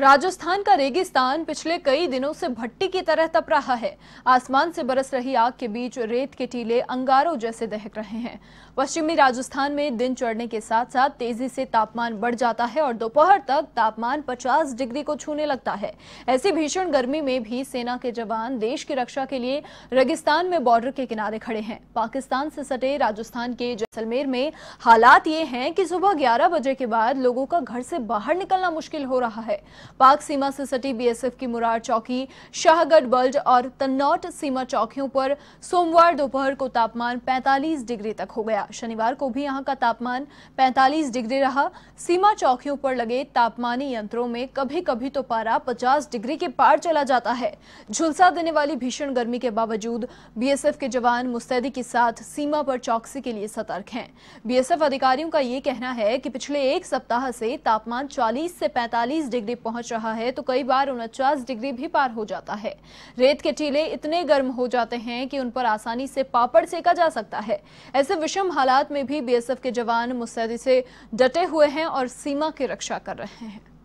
राजस्थान का रेगिस्तान पिछले कई दिनों से भट्टी की तरह तप रहा है आसमान से बरस रही आग के बीच रेत के टीले अंगारों जैसे दहक रहे हैं पश्चिमी राजस्थान में दिन चढ़ने के साथ साथ तेजी से तापमान बढ़ जाता है और दोपहर तक तापमान 50 डिग्री को छूने लगता है ऐसी भीषण गर्मी में भी सेना के जवान देश की रक्षा के लिए रेगिस्तान में बॉर्डर के किनारे खड़े हैं पाकिस्तान से सटे राजस्थान के जैसलमेर में हालात ये है की सुबह ग्यारह बजे के बाद लोगों का घर से बाहर निकलना मुश्किल हो रहा है पाक सीमा से सटी बीएसएफ की मुरार चौकी शाहगढ़ बल्ज और तन्नौट सीमा चौकियों पर सोमवार दोपहर को तापमान 45 डिग्री तक हो गया शनिवार को भी यहां का तापमान 45 डिग्री रहा सीमा चौकियों पर लगे तापमानी यंत्रों में कभी कभी तो पारा पचास डिग्री के पार चला जाता है झुलसा देने वाली भीषण गर्मी के बावजूद बीएसएफ के जवान मुस्तैदी के साथ सीमा पर चौकसी के लिए सतर्क हैं बीएसएफ अधिकारियों का ये कहना है कि पिछले एक सप्ताह से तापमान 40 से 45 डिग्री पहुंच पहुंच रहा है तो कई बार उनचास डिग्री भी पार हो जाता है रेत के टीले इतने गर्म हो जाते हैं कि उन पर आसानी से पापड़ सेका जा सकता है ऐसे विषम हालात में भी बीएसएफ के जवान मुस्तैदी से डटे हुए हैं और सीमा की रक्षा कर रहे हैं